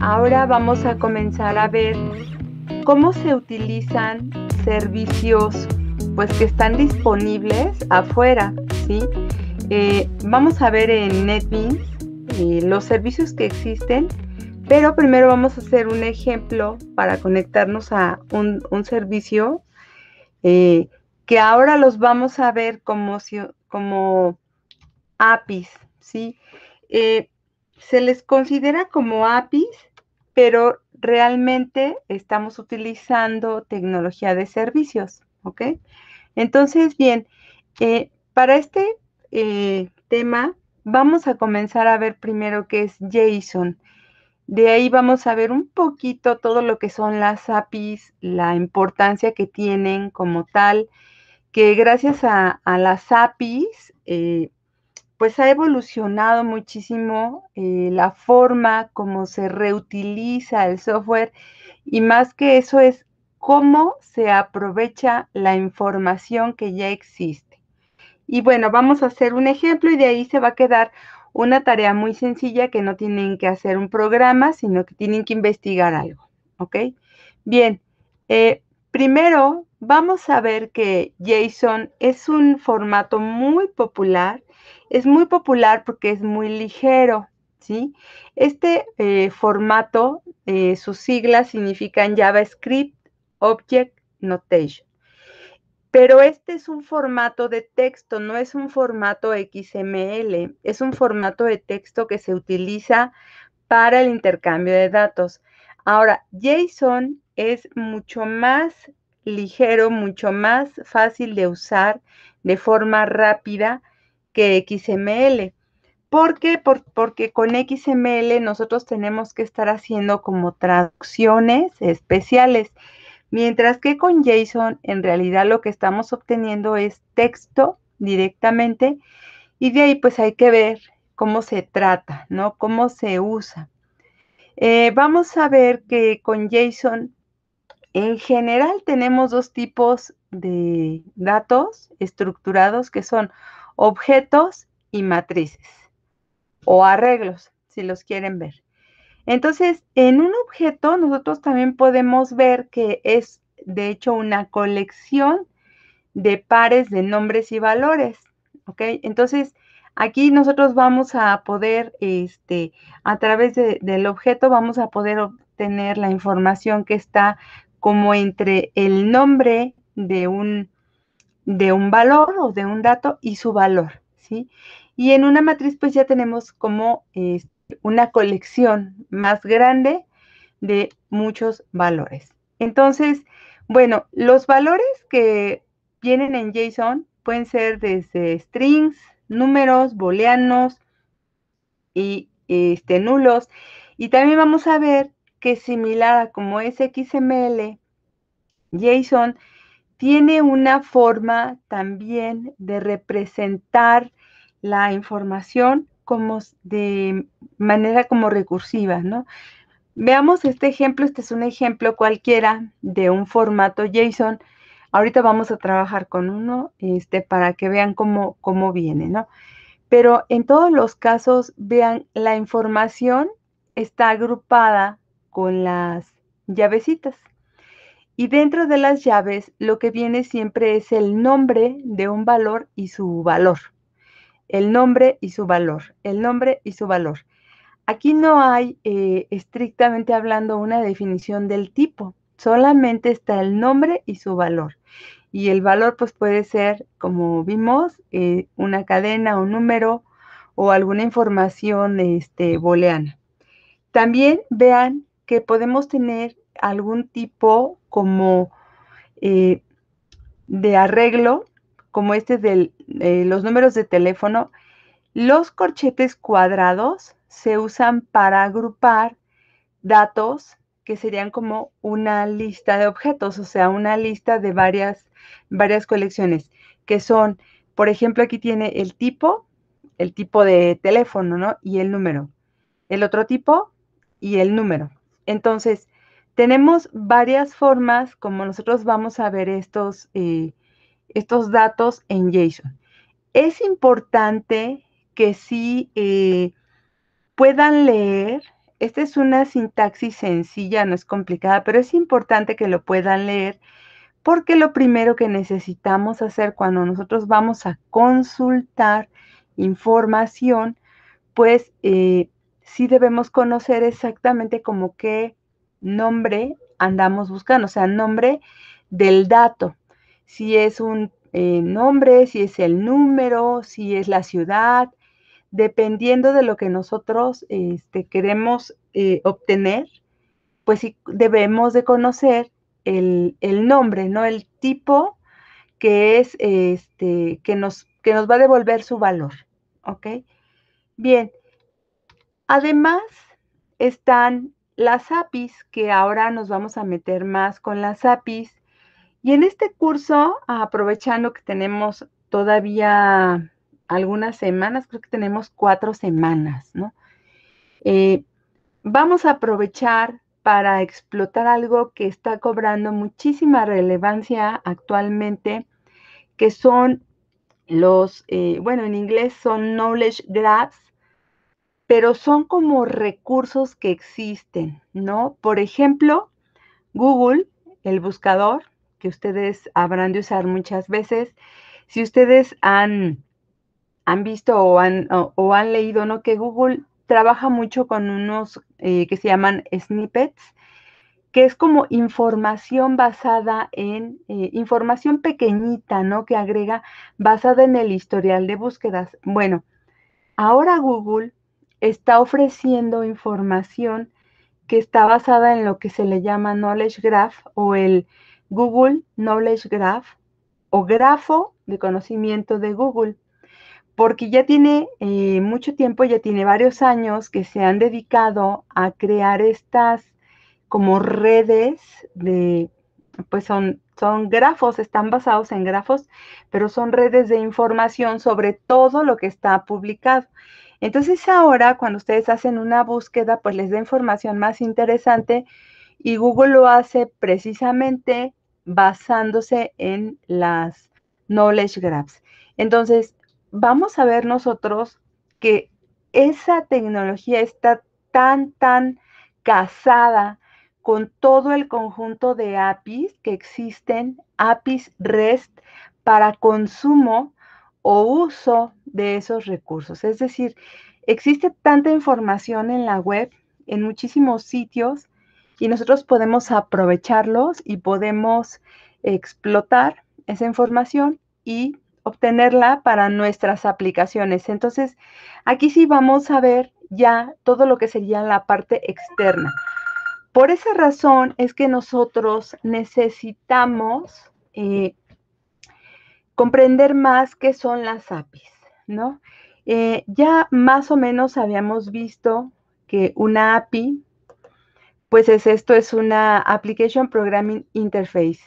ahora vamos a comenzar a ver cómo se utilizan servicios pues que están disponibles afuera, ¿sí? Eh, vamos a ver en NetBeans eh, los servicios que existen, pero primero vamos a hacer un ejemplo para conectarnos a un, servicio eh, que ahora los vamos a ver como, como APIs, ¿sí? se les considera como APIs, pero realmente estamos utilizando tecnología de servicios, ¿ok? Entonces, bien, eh, para este eh, tema vamos a comenzar a ver primero qué es JSON. De ahí vamos a ver un poquito todo lo que son las APIs, la importancia que tienen como tal, que gracias a, las APIs eh, pues ha evolucionado muchísimo eh, la forma como se reutiliza el software y más que eso es cómo se aprovecha la información que ya existe. Y bueno, vamos a hacer un ejemplo y de ahí se va a quedar una tarea muy sencilla que no tienen que hacer un programa, sino que tienen que investigar algo, ¿ok? Bien, eh, primero vamos a ver que JSON es un formato muy popular es muy popular porque es muy ligero, ¿sí? Este eh, formato, eh, sus siglas significan JavaScript Object Notation. Pero este es un formato de texto, no es un formato XML, es un formato de texto que se utiliza para el intercambio de datos. Ahora, JSON es mucho más ligero, mucho más fácil de usar de forma rápida que XML. ¿Por qué? porque con XML nosotros tenemos que estar haciendo como traducciones especiales, mientras que con JSON en realidad lo que estamos obteniendo es texto directamente y de ahí pues hay que ver cómo se trata, ¿no? Cómo se usa. Eh, vamos a ver que con JSON en general tenemos dos tipos de datos estructurados que son objetos y matrices o arreglos, si los quieren ver. Entonces, en un objeto nosotros también podemos ver que es de hecho una colección de pares de nombres y valores, ¿ok? Entonces, aquí nosotros vamos a poder, este, a través del objeto vamos a poder obtener la información que está como entre el nombre de un de un valor o de un dato y su valor, ¿sí? Y en una matriz pues ya tenemos como este, una colección más grande de muchos valores. Entonces, bueno, los valores que vienen en JSON pueden ser desde strings, números, booleanos y este, nulos. Y también vamos a ver que similar a como es XML, JSON tiene una forma también de representar la información como de manera como recursiva, ¿no? Veamos este ejemplo, este es un ejemplo cualquiera de un formato JSON. Ahorita vamos a trabajar con uno este, para que vean cómo, cómo viene, ¿no? Pero en todos los casos, vean, la información está agrupada con las llavecitas. Y dentro de las llaves, lo que viene siempre es el nombre de un valor y su valor. El nombre y su valor. El nombre y su valor. Aquí no hay, eh, estrictamente hablando, una definición del tipo. Solamente está el nombre y su valor. Y el valor pues puede ser, como vimos, eh, una cadena, un número o alguna información este, booleana. También vean que podemos tener algún tipo como eh, de arreglo, como este de eh, los números de teléfono, los corchetes cuadrados se usan para agrupar datos que serían como una lista de objetos, o sea, una lista de varias, varias colecciones, que son, por ejemplo, aquí tiene el tipo, el tipo de teléfono, ¿no? Y el número. El otro tipo y el número. Entonces, tenemos varias formas como nosotros vamos a ver estos, eh, estos datos en JSON. Es importante que sí eh, puedan leer, esta es una sintaxis sencilla, no es complicada, pero es importante que lo puedan leer porque lo primero que necesitamos hacer cuando nosotros vamos a consultar información, pues eh, sí debemos conocer exactamente como qué nombre andamos buscando, o sea, nombre del dato. Si es un eh, nombre, si es el número, si es la ciudad, dependiendo de lo que nosotros este, queremos eh, obtener, pues sí debemos de conocer el, el, nombre, ¿no? El tipo que es este, que nos, que nos va a devolver su valor. ¿Ok? Bien. Además, están las APIs, que ahora nos vamos a meter más con las APIs. Y en este curso, aprovechando que tenemos todavía algunas semanas, creo que tenemos cuatro semanas, ¿no? Eh, vamos a aprovechar para explotar algo que está cobrando muchísima relevancia actualmente, que son los, eh, bueno, en inglés son knowledge graphs, pero son como recursos que existen, ¿no? Por ejemplo, Google, el buscador, que ustedes habrán de usar muchas veces, si ustedes han, han visto o han, o, han leído, ¿no? Que Google trabaja mucho con unos eh, que se llaman snippets, que es como información basada en, eh, información pequeñita, ¿no? Que agrega basada en el historial de búsquedas. Bueno, ahora Google está ofreciendo información que está basada en lo que se le llama Knowledge Graph o el Google Knowledge Graph o grafo de conocimiento de Google, porque ya tiene eh, mucho tiempo, ya tiene varios años que se han dedicado a crear estas como redes de, pues son, son grafos, están basados en grafos, pero son redes de información sobre todo lo que está publicado. Entonces ahora cuando ustedes hacen una búsqueda, pues les da información más interesante y Google lo hace precisamente basándose en las knowledge graphs. Entonces, vamos a ver nosotros que esa tecnología está tan, tan casada con todo el conjunto de APIs que existen, APIs REST para consumo o uso de esos recursos. Es decir, existe tanta información en la web, en muchísimos sitios, y nosotros podemos aprovecharlos y podemos explotar esa información y obtenerla para nuestras aplicaciones. Entonces, aquí sí vamos a ver ya todo lo que sería la parte externa. Por esa razón es que nosotros necesitamos eh, comprender más qué son las APIs, ¿no? Eh, ya más o menos habíamos visto que una API, pues es esto, es una Application Programming Interface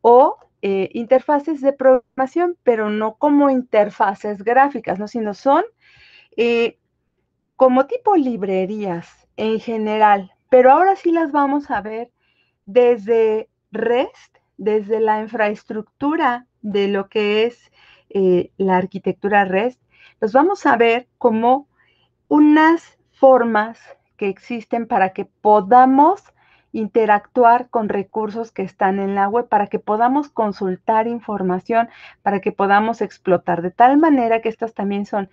o eh, interfaces de programación, pero no como interfaces gráficas, ¿no? Sino son eh, como tipo librerías en general, pero ahora sí las vamos a ver desde REST, desde la infraestructura de lo que es eh, la arquitectura REST, los vamos a ver como unas formas que existen para que podamos interactuar con recursos que están en la web, para que podamos consultar información, para que podamos explotar, de tal manera que estas también son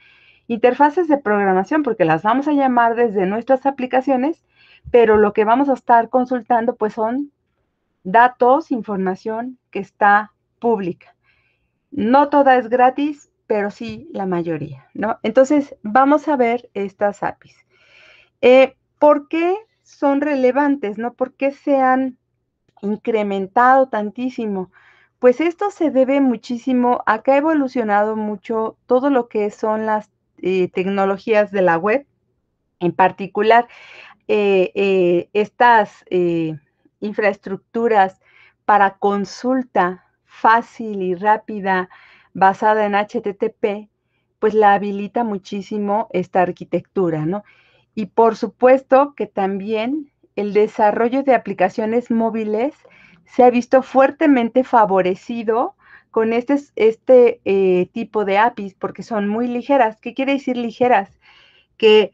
interfaces de programación, porque las vamos a llamar desde nuestras aplicaciones, pero lo que vamos a estar consultando pues son datos, información que está pública. No toda es gratis, pero sí la mayoría, ¿no? Entonces, vamos a ver estas APIs. Eh, ¿Por qué son relevantes, no? ¿Por qué se han incrementado tantísimo? Pues esto se debe muchísimo a que ha evolucionado mucho todo lo que son las eh, tecnologías de la web, en particular eh, estas infraestructuras para consulta fácil y rápida basada en HTTP, pues la habilita muchísimo esta arquitectura, ¿no? Y por supuesto que también el desarrollo de aplicaciones móviles se ha visto fuertemente favorecido con este, este eh, tipo de APIs porque son muy ligeras. ¿Qué quiere decir ligeras? Que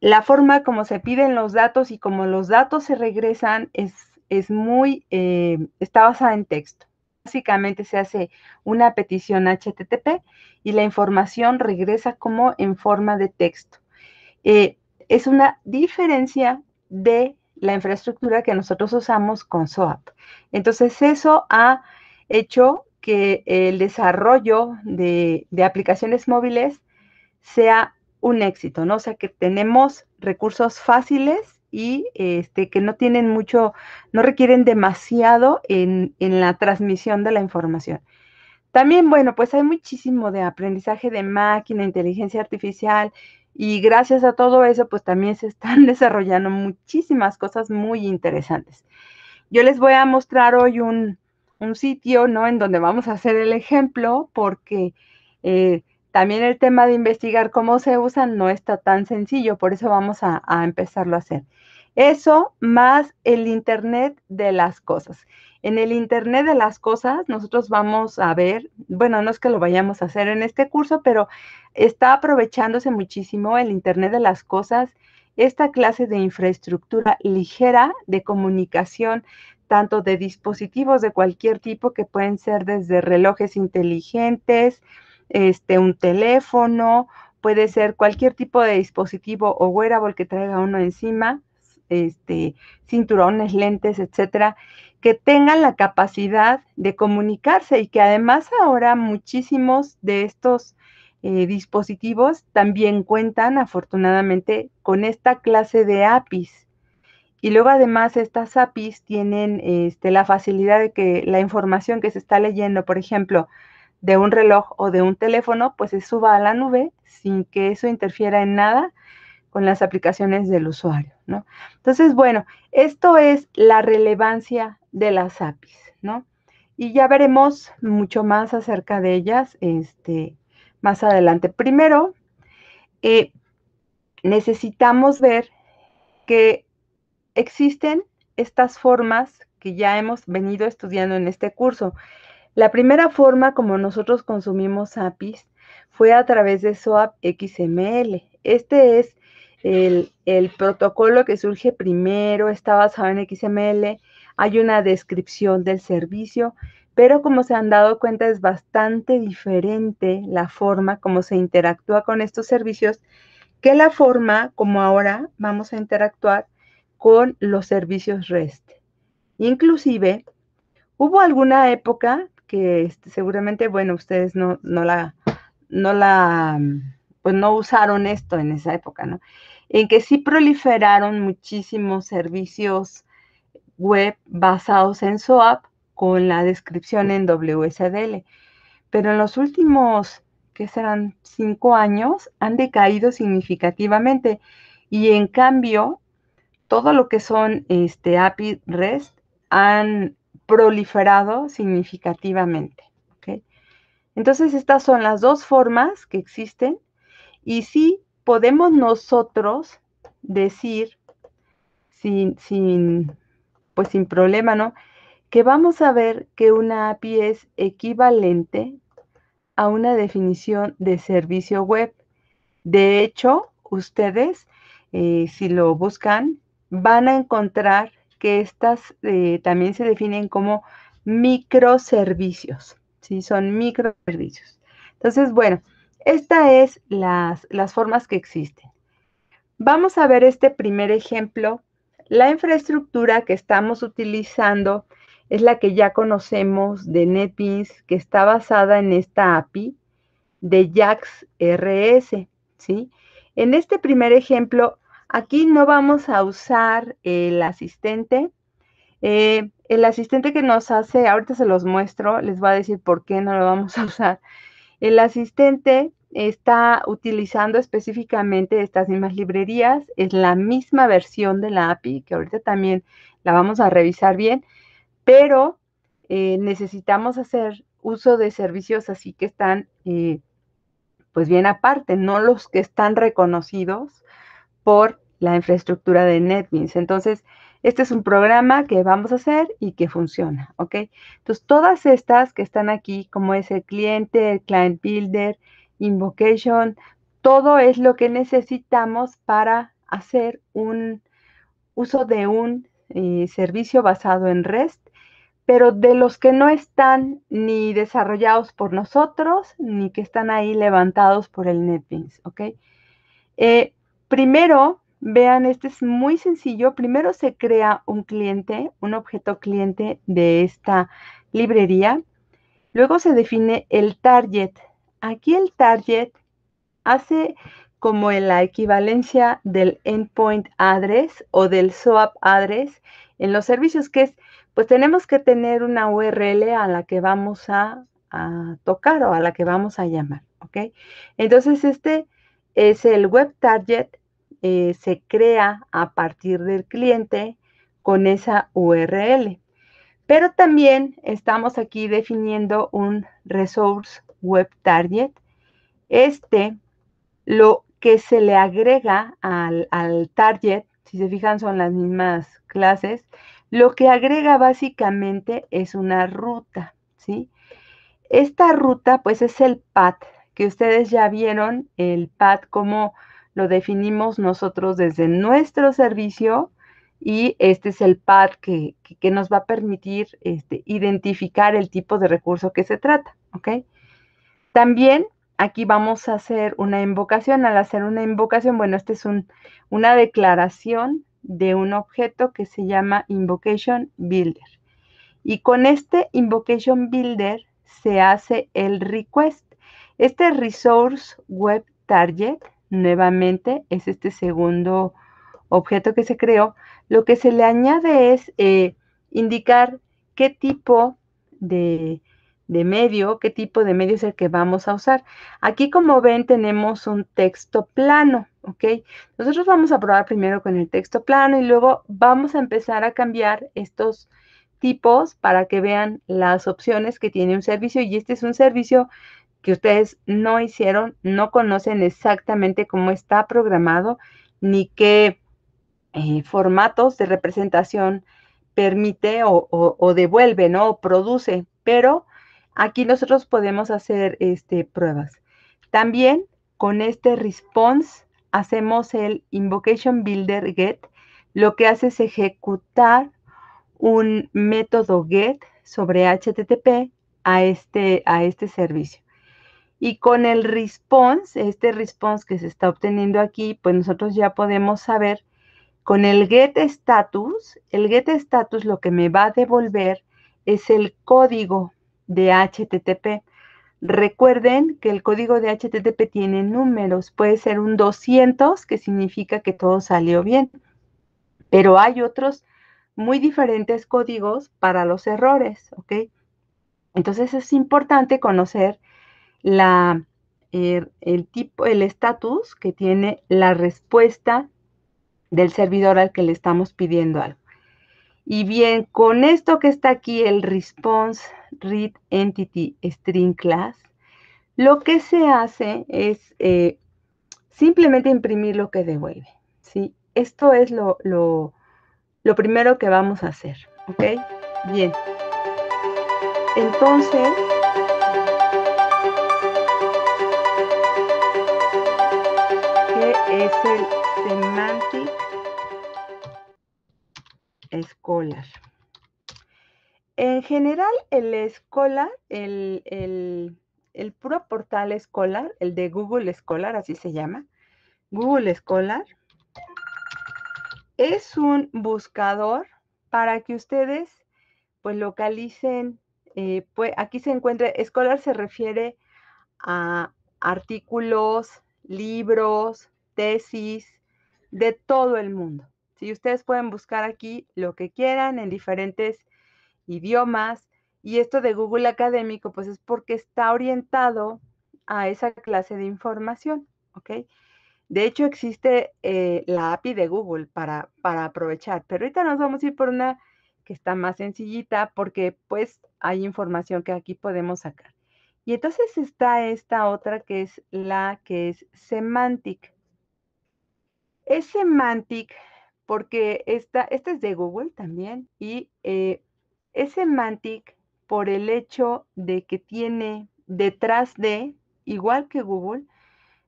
la forma como se piden los datos y como los datos se regresan es, es muy, eh, está basada en texto básicamente se hace una petición HTTP y la información regresa como en forma de texto. Eh, es una diferencia de la infraestructura que nosotros usamos con SOAP. Entonces, eso ha hecho que el desarrollo de, de aplicaciones móviles sea un éxito, ¿no? O sea, que tenemos recursos fáciles y este, que no tienen mucho, no requieren demasiado en, la transmisión de la información. También, bueno, pues hay muchísimo de aprendizaje de máquina, inteligencia artificial, y gracias a todo eso, pues también se están desarrollando muchísimas cosas muy interesantes. Yo les voy a mostrar hoy un, sitio, ¿no? En donde vamos a hacer el ejemplo, porque eh, también el tema de investigar cómo se usan no está tan sencillo, por eso vamos a, empezarlo a hacer. Eso más el Internet de las cosas. En el Internet de las cosas nosotros vamos a ver, bueno, no es que lo vayamos a hacer en este curso, pero está aprovechándose muchísimo el Internet de las cosas, esta clase de infraestructura ligera de comunicación, tanto de dispositivos de cualquier tipo que pueden ser desde relojes inteligentes, este, un teléfono, puede ser cualquier tipo de dispositivo o wearable que traiga uno encima, este, cinturones, lentes, etcétera, que tengan la capacidad de comunicarse y que además ahora muchísimos de estos eh, dispositivos también cuentan afortunadamente con esta clase de APIs. Y luego además estas APIs tienen este, la facilidad de que la información que se está leyendo, por ejemplo, de un reloj o de un teléfono, pues se suba a la nube sin que eso interfiera en nada con las aplicaciones del usuario, ¿no? Entonces, bueno, esto es la relevancia de las APIs, ¿no? Y ya veremos mucho más acerca de ellas este, más adelante. Primero, eh, necesitamos ver que existen estas formas que ya hemos venido estudiando en este curso. La primera forma como nosotros consumimos APIs fue a través de SOAP XML. Este es el, protocolo que surge primero, está basado en XML, hay una descripción del servicio, pero como se han dado cuenta es bastante diferente la forma como se interactúa con estos servicios que la forma como ahora vamos a interactuar con los servicios REST. Inclusive, hubo alguna época que este, seguramente, bueno, ustedes no, no la, no la, pues no usaron esto en esa época, ¿no? En que sí proliferaron muchísimos servicios web basados en SOAP con la descripción en WSDL. Pero en los últimos, que serán cinco años, han decaído significativamente. Y en cambio, todo lo que son este, API REST han proliferado significativamente. Entonces, estas son las dos formas que existen y sí podemos nosotros decir sin, sin, pues sin problema, ¿no? Que vamos a ver que una API es equivalente a una definición de servicio web. De hecho, ustedes, eh, si lo buscan, van a encontrar que estas eh, también se definen como microservicios, ¿sí? Son microservicios. Entonces, bueno, estas es las, las formas que existen. Vamos a ver este primer ejemplo. La infraestructura que estamos utilizando es la que ya conocemos de NetBeans, que está basada en esta API de JAX RS, ¿sí? En este primer ejemplo, Aquí no vamos a usar el asistente. Eh, el asistente que nos hace, ahorita se los muestro, les voy a decir por qué no lo vamos a usar. El asistente está utilizando específicamente estas mismas librerías, es la misma versión de la API, que ahorita también la vamos a revisar bien, pero eh, necesitamos hacer uso de servicios así que están, eh, pues bien aparte, no los que están reconocidos, por la infraestructura de NetBeans. Entonces, este es un programa que vamos a hacer y que funciona, ¿ok? Entonces, todas estas que están aquí, como es el cliente, el client builder, invocation, todo es lo que necesitamos para hacer un uso de un eh, servicio basado en REST, pero de los que no están ni desarrollados por nosotros, ni que están ahí levantados por el NetBeans, ¿ok? Eh, Primero, vean, este es muy sencillo. Primero se crea un cliente, un objeto cliente de esta librería. Luego se define el target. Aquí el target hace como la equivalencia del endpoint address o del SOAP address en los servicios, que es, pues tenemos que tener una URL a la que vamos a, a tocar o a la que vamos a llamar, ¿ok? Entonces, este es el web target eh, se crea a partir del cliente con esa URL. Pero también estamos aquí definiendo un resource web target. Este, lo que se le agrega al, target, si se fijan son las mismas clases, lo que agrega básicamente es una ruta, ¿sí? Esta ruta pues es el path, que ustedes ya vieron el path como lo definimos nosotros desde nuestro servicio y este es el PAD que, nos va a permitir este, identificar el tipo de recurso que se trata, ¿ok? También aquí vamos a hacer una invocación. Al hacer una invocación, bueno, esta es un, una declaración de un objeto que se llama Invocation Builder. Y con este Invocation Builder se hace el request. Este Resource Web Target nuevamente es este segundo objeto que se creó. Lo que se le añade es eh, indicar qué tipo de, de medio, qué tipo de medio es el que vamos a usar. Aquí como ven tenemos un texto plano, ¿ok? Nosotros vamos a probar primero con el texto plano y luego vamos a empezar a cambiar estos tipos para que vean las opciones que tiene un servicio y este es un servicio que ustedes no hicieron, no conocen exactamente cómo está programado ni qué eh, formatos de representación permite o, devuelve, ¿no? O produce, pero aquí nosotros podemos hacer este, pruebas. También con este response hacemos el invocation builder get. Lo que hace es ejecutar un método get sobre HTTP a este, a este servicio. Y con el response, este response que se está obteniendo aquí, pues nosotros ya podemos saber con el get status, el get status lo que me va a devolver es el código de HTTP. Recuerden que el código de HTTP tiene números, puede ser un 200, que significa que todo salió bien, pero hay otros muy diferentes códigos para los errores, ¿ok? Entonces es importante conocer la, er, el tipo, el estatus que tiene la respuesta del servidor al que le estamos pidiendo algo. Y bien, con esto que está aquí, el response read entity string class, lo que se hace es eh, simplemente imprimir lo que devuelve. ¿sí? Esto es lo, lo primero que vamos a hacer. ¿Ok? Bien. Entonces... es el Semantic Scholar. En general, el Scholar, el, el, puro portal Scholar, el de Google Scholar, así se llama, Google Scholar, es un buscador para que ustedes pues localicen, eh, pues aquí se encuentra, Scholar se refiere a artículos, libros, tesis, de todo el mundo. Si ustedes pueden buscar aquí lo que quieran en diferentes idiomas, y esto de Google Académico, pues es porque está orientado a esa clase de información, De hecho, existe eh, la API de Google para, para aprovechar, pero ahorita nos vamos a ir por una que está más sencillita porque pues hay información que aquí podemos sacar. Y entonces está esta otra que es la que es semántica. Es Semantic porque esta, es de Google también y eh, es Semantic por el hecho de que tiene detrás de, igual que Google,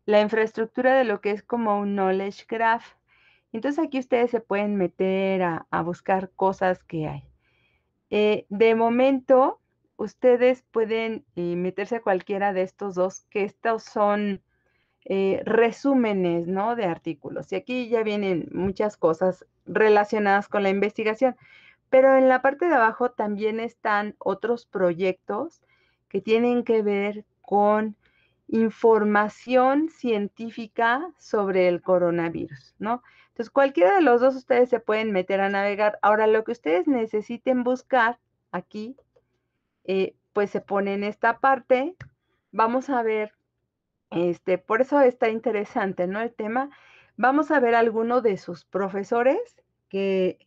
la infraestructura de lo que es como un knowledge graph. Entonces aquí ustedes se pueden meter a, buscar cosas que hay. Eh, de momento, ustedes pueden eh, meterse a cualquiera de estos dos, que estos son eh, resúmenes, ¿no? De artículos. Y aquí ya vienen muchas cosas relacionadas con la investigación. Pero en la parte de abajo también están otros proyectos que tienen que ver con información científica sobre el coronavirus, ¿no? Entonces, cualquiera de los dos ustedes se pueden meter a navegar. Ahora, lo que ustedes necesiten buscar aquí, eh, pues se pone en esta parte. Vamos a ver este, por eso está interesante, ¿no? El tema. Vamos a ver alguno de sus profesores que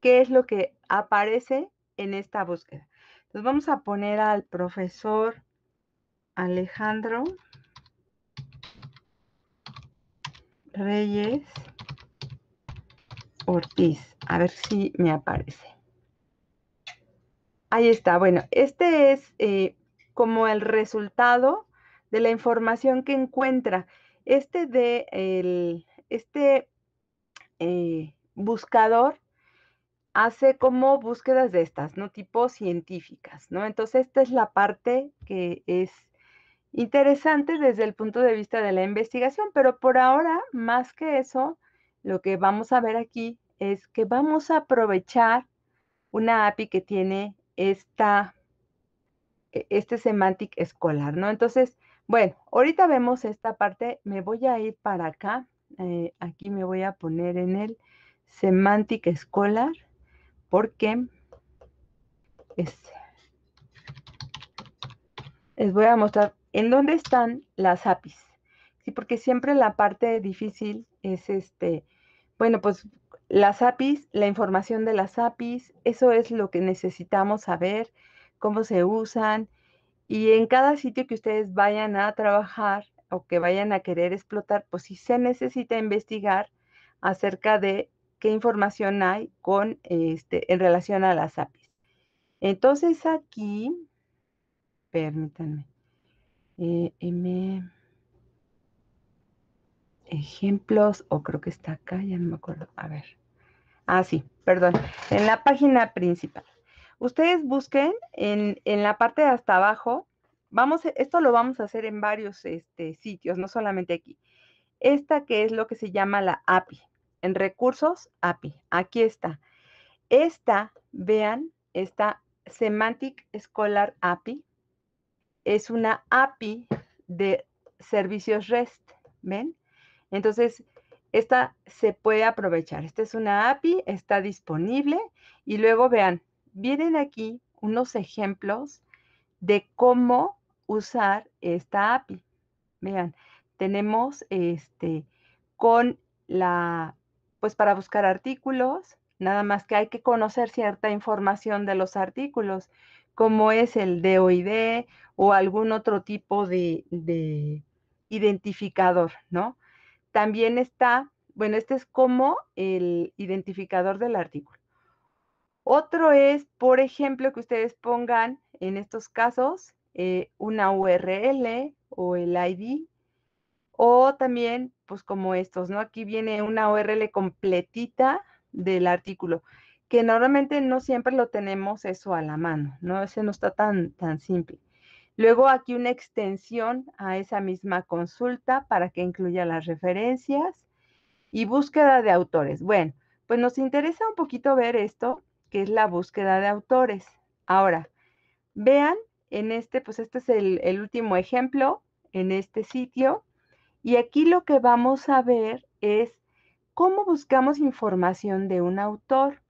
qué es lo que aparece en esta búsqueda. Entonces vamos a poner al profesor Alejandro Reyes Ortiz. A ver si me aparece. Ahí está. Bueno, este es eh, como el resultado de la información que encuentra. Este de el, este eh, buscador hace como búsquedas de estas, ¿no? Tipo científicas, ¿no? Entonces, esta es la parte que es interesante desde el punto de vista de la investigación, pero por ahora, más que eso, lo que vamos a ver aquí es que vamos a aprovechar una API que tiene esta, e, este semantic escolar, ¿no? Entonces, bueno, ahorita vemos esta parte, me voy a ir para acá, eh, aquí me voy a poner en el Semantic Scholar, porque es, les voy a mostrar en dónde están las APIs. Sí, porque siempre la parte difícil es este, bueno, pues las APIs, la información de las APIs, eso es lo que necesitamos saber, cómo se usan, y en cada sitio que ustedes vayan a trabajar o que vayan a querer explotar, pues sí se necesita investigar acerca de qué información hay con este en relación a las APIs. Entonces aquí, permítanme, eh, M, ejemplos, o creo que está acá, ya no me acuerdo. A ver. Ah, sí, perdón. En la página principal. Ustedes busquen en, la parte de hasta abajo, vamos, esto lo vamos a hacer en varios este, sitios, no solamente aquí. Esta que es lo que se llama la API, en recursos API, aquí está. Esta, vean, esta Semantic Scholar API es una API de servicios REST, ¿ven? Entonces, esta se puede aprovechar. Esta es una API, está disponible y luego vean, vienen aquí unos ejemplos de cómo usar esta API. Vean, tenemos este con la, pues para buscar artículos, nada más que hay que conocer cierta información de los artículos, como es el DOID o algún otro tipo de, de identificador, ¿no? También está, bueno, este es como el identificador del artículo. Otro es, por ejemplo, que ustedes pongan en estos casos eh, una URL o el ID o también, pues como estos, ¿no? Aquí viene una URL completita del artículo, que normalmente no siempre lo tenemos eso a la mano, ¿no? Ese no está tan, tan simple. Luego aquí una extensión a esa misma consulta para que incluya las referencias y búsqueda de autores. Bueno, pues nos interesa un poquito ver esto que es la búsqueda de autores. Ahora, vean en este, pues este es el, último ejemplo en este sitio. Y aquí lo que vamos a ver es cómo buscamos información de un autor.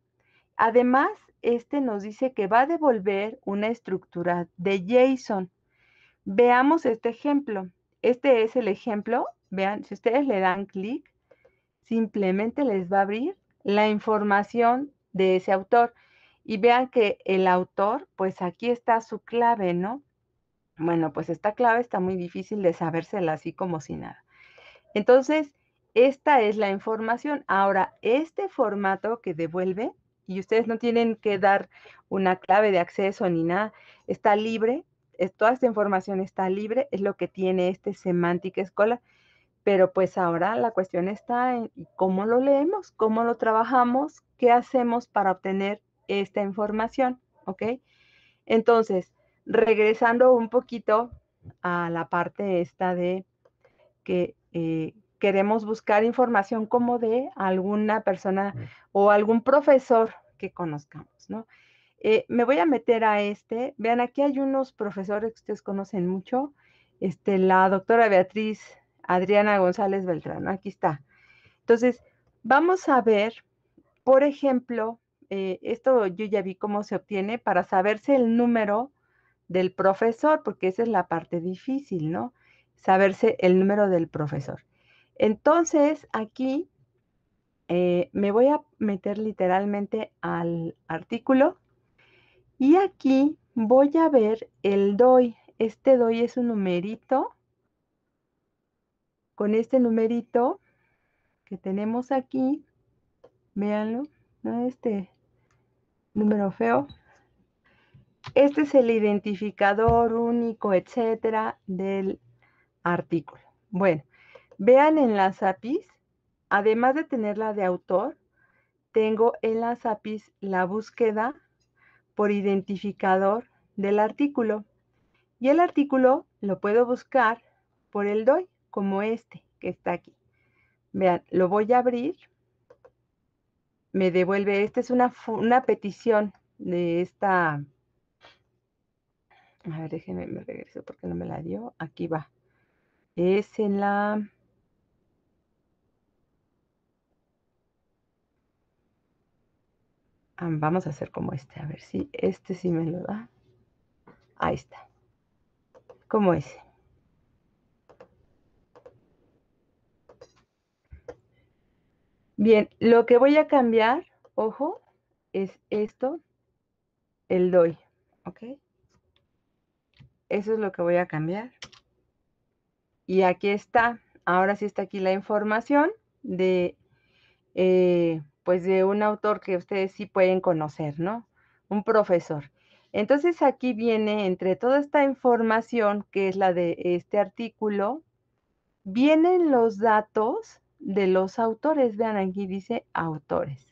Además, este nos dice que va a devolver una estructura de JSON. Veamos este ejemplo. Este es el ejemplo. Vean, si ustedes le dan clic, simplemente les va a abrir la información de ese autor. Y vean que el autor, pues aquí está su clave, ¿no? Bueno, pues esta clave está muy difícil de sabérsela así como si nada. Entonces, esta es la información. Ahora, este formato que devuelve, y ustedes no tienen que dar una clave de acceso ni nada, está libre, es, toda esta información está libre, es lo que tiene este Semantic escola Pero pues ahora la cuestión está en cómo lo leemos, cómo lo trabajamos, qué hacemos para obtener esta información, ¿ok? Entonces, regresando un poquito a la parte esta de que eh, queremos buscar información como de alguna persona o algún profesor que conozcamos, ¿no? Eh, me voy a meter a este. Vean, aquí hay unos profesores que ustedes conocen mucho. Este, la doctora Beatriz Adriana González Beltrán, ¿no? aquí está. Entonces, vamos a ver por ejemplo, eh, esto yo ya vi cómo se obtiene para saberse el número del profesor, porque esa es la parte difícil, ¿no? Saberse el número del profesor. Entonces, aquí eh, me voy a meter literalmente al artículo y aquí voy a ver el DOI. Este DOI es un numerito. Con este numerito que tenemos aquí, Veanlo. ¿no? Este número feo. Este es el identificador único, etcétera, del artículo. Bueno, vean en las APIs, además de tenerla de autor, tengo en las APIs la búsqueda por identificador del artículo. Y el artículo lo puedo buscar por el DOI, como este que está aquí. Vean, lo voy a abrir me devuelve, esta es una, una petición de esta, a ver, déjenme, me regreso porque no me la dio, aquí va, es en la... Ah, vamos a hacer como este, a ver si este sí me lo da. Ahí está. Como ese. Bien, lo que voy a cambiar, ojo, es esto, el doy, ¿ok? Eso es lo que voy a cambiar. Y aquí está, ahora sí está aquí la información de, eh, pues de un autor que ustedes sí pueden conocer, ¿no? Un profesor. Entonces aquí viene entre toda esta información, que es la de este artículo, vienen los datos de los autores. Vean, aquí dice autores.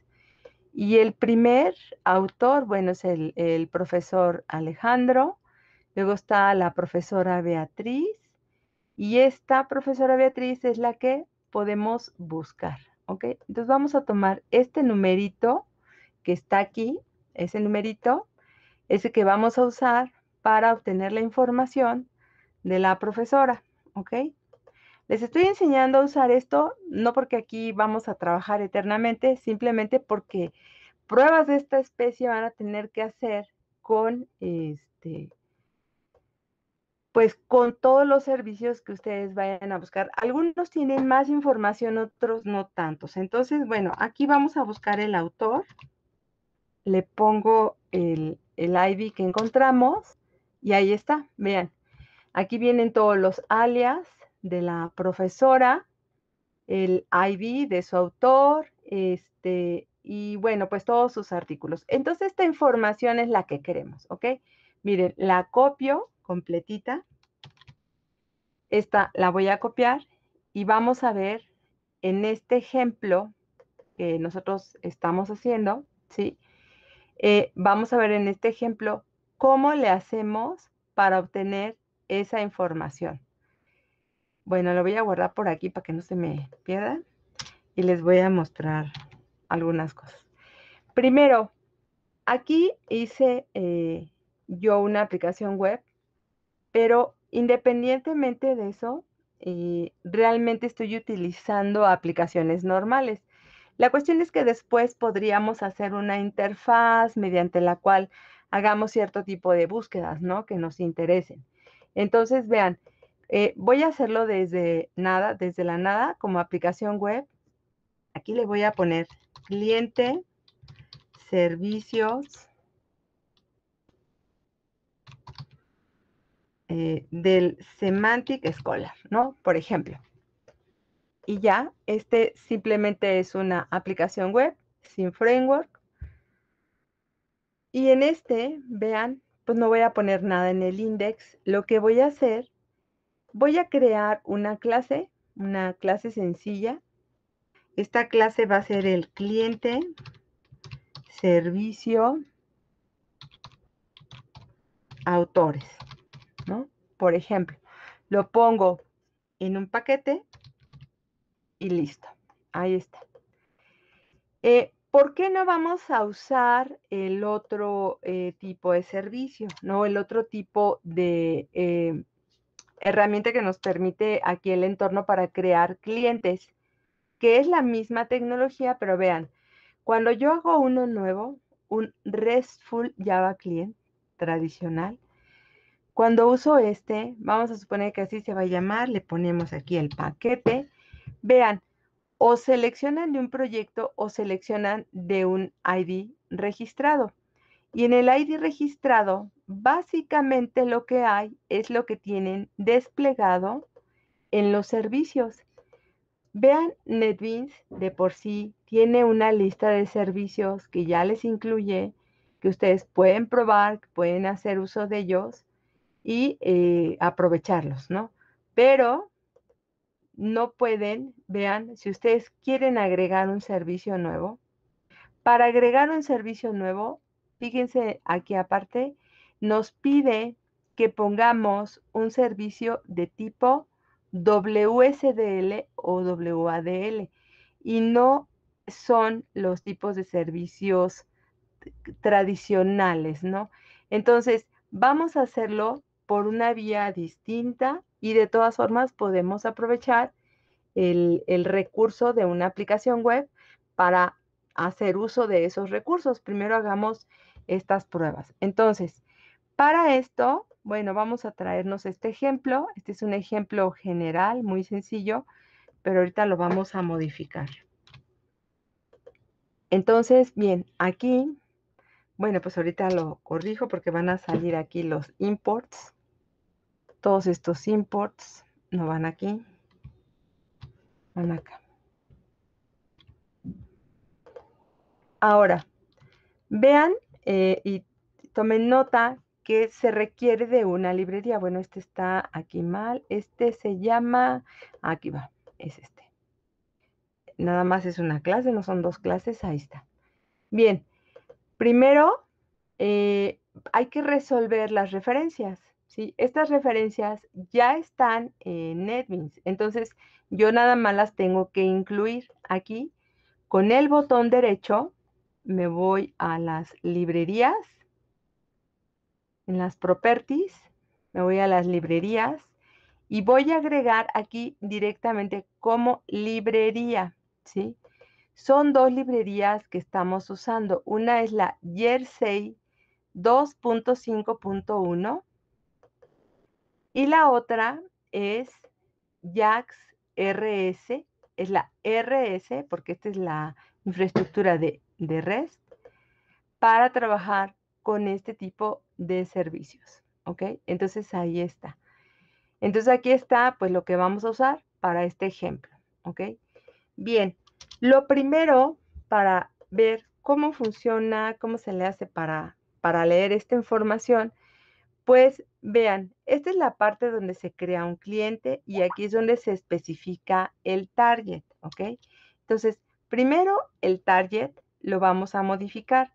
Y el primer autor, bueno, es el, profesor Alejandro, luego está la profesora Beatriz, y esta profesora Beatriz es la que podemos buscar, ¿ok? Entonces vamos a tomar este numerito que está aquí, ese numerito, ese que vamos a usar para obtener la información de la profesora, ¿ok? Les estoy enseñando a usar esto, no porque aquí vamos a trabajar eternamente, simplemente porque pruebas de esta especie van a tener que hacer con este pues con todos los servicios que ustedes vayan a buscar. Algunos tienen más información, otros no tantos. Entonces, bueno, aquí vamos a buscar el autor. Le pongo el, el ID que encontramos y ahí está. Vean, aquí vienen todos los alias, de la profesora, el ID de su autor, este, y bueno, pues todos sus artículos. Entonces, esta información es la que queremos, ¿ok? Miren, la copio completita. Esta la voy a copiar y vamos a ver en este ejemplo que nosotros estamos haciendo, ¿sí? Eh, vamos a ver en este ejemplo cómo le hacemos para obtener esa información. Bueno, lo voy a guardar por aquí para que no se me pierda y les voy a mostrar algunas cosas. Primero, aquí hice eh, yo una aplicación web, pero independientemente de eso, eh, realmente estoy utilizando aplicaciones normales. La cuestión es que después podríamos hacer una interfaz mediante la cual hagamos cierto tipo de búsquedas, ¿no? Que nos interesen. Entonces, vean, eh, voy a hacerlo desde nada, desde la nada, como aplicación web. Aquí le voy a poner cliente, servicios eh, del Semantic Scholar, ¿no? Por ejemplo. Y ya, este simplemente es una aplicación web sin framework. Y en este, vean, pues no voy a poner nada en el index. Lo que voy a hacer Voy a crear una clase, una clase sencilla. Esta clase va a ser el cliente, servicio, autores, ¿no? Por ejemplo, lo pongo en un paquete y listo. Ahí está. Eh, ¿Por qué no vamos a usar el otro eh, tipo de servicio, no el otro tipo de, eh, herramienta que nos permite aquí el entorno para crear clientes, que es la misma tecnología, pero vean, cuando yo hago uno nuevo, un RESTful Java Client tradicional, cuando uso este, vamos a suponer que así se va a llamar, le ponemos aquí el paquete, vean, o seleccionan de un proyecto o seleccionan de un ID registrado. Y en el ID registrado básicamente lo que hay es lo que tienen desplegado en los servicios. Vean, NetBeans de por sí tiene una lista de servicios que ya les incluye, que ustedes pueden probar, pueden hacer uso de ellos y eh, aprovecharlos, ¿no? Pero no pueden, vean, si ustedes quieren agregar un servicio nuevo, para agregar un servicio nuevo, fíjense aquí aparte, nos pide que pongamos un servicio de tipo WSDL o WADL y no son los tipos de servicios tradicionales, ¿no? Entonces, vamos a hacerlo por una vía distinta y de todas formas podemos aprovechar el, recurso de una aplicación web para hacer uso de esos recursos. Primero hagamos estas pruebas. Entonces, para esto, bueno, vamos a traernos este ejemplo. Este es un ejemplo general, muy sencillo, pero ahorita lo vamos a modificar. Entonces, bien, aquí, bueno, pues ahorita lo corrijo porque van a salir aquí los imports. Todos estos imports no van aquí, van acá. Ahora, vean eh, y tomen nota que se requiere de una librería. Bueno, este está aquí mal. Este se llama, aquí va, es este. Nada más es una clase, no son dos clases, ahí está. Bien, primero eh, hay que resolver las referencias. ¿sí? Estas referencias ya están en NetBeans, entonces yo nada más las tengo que incluir aquí. Con el botón derecho me voy a las librerías las properties, me voy a las librerías y voy a agregar aquí directamente como librería, ¿sí? Son dos librerías que estamos usando. Una es la Jersey 2.5.1 y la otra es JAX RS, es la RS porque esta es la infraestructura de, de REST para trabajar con este tipo de servicios, ¿ok? Entonces ahí está. Entonces aquí está pues lo que vamos a usar para este ejemplo, ¿ok? Bien, lo primero para ver cómo funciona, cómo se le hace para, para leer esta información, pues vean, esta es la parte donde se crea un cliente y aquí es donde se especifica el target, ¿ok? Entonces, primero el target lo vamos a modificar.